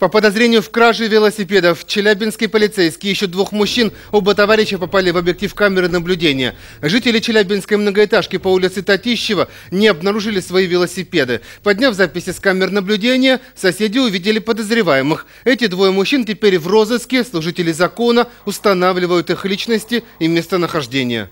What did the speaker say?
По подозрению в краже велосипедов челябинские полицейские еще двух мужчин, оба товарища попали в объектив камеры наблюдения. Жители челябинской многоэтажки по улице Татищева не обнаружили свои велосипеды. Подняв записи с камер наблюдения, соседи увидели подозреваемых. Эти двое мужчин теперь в розыске, служители закона устанавливают их личности и местонахождение.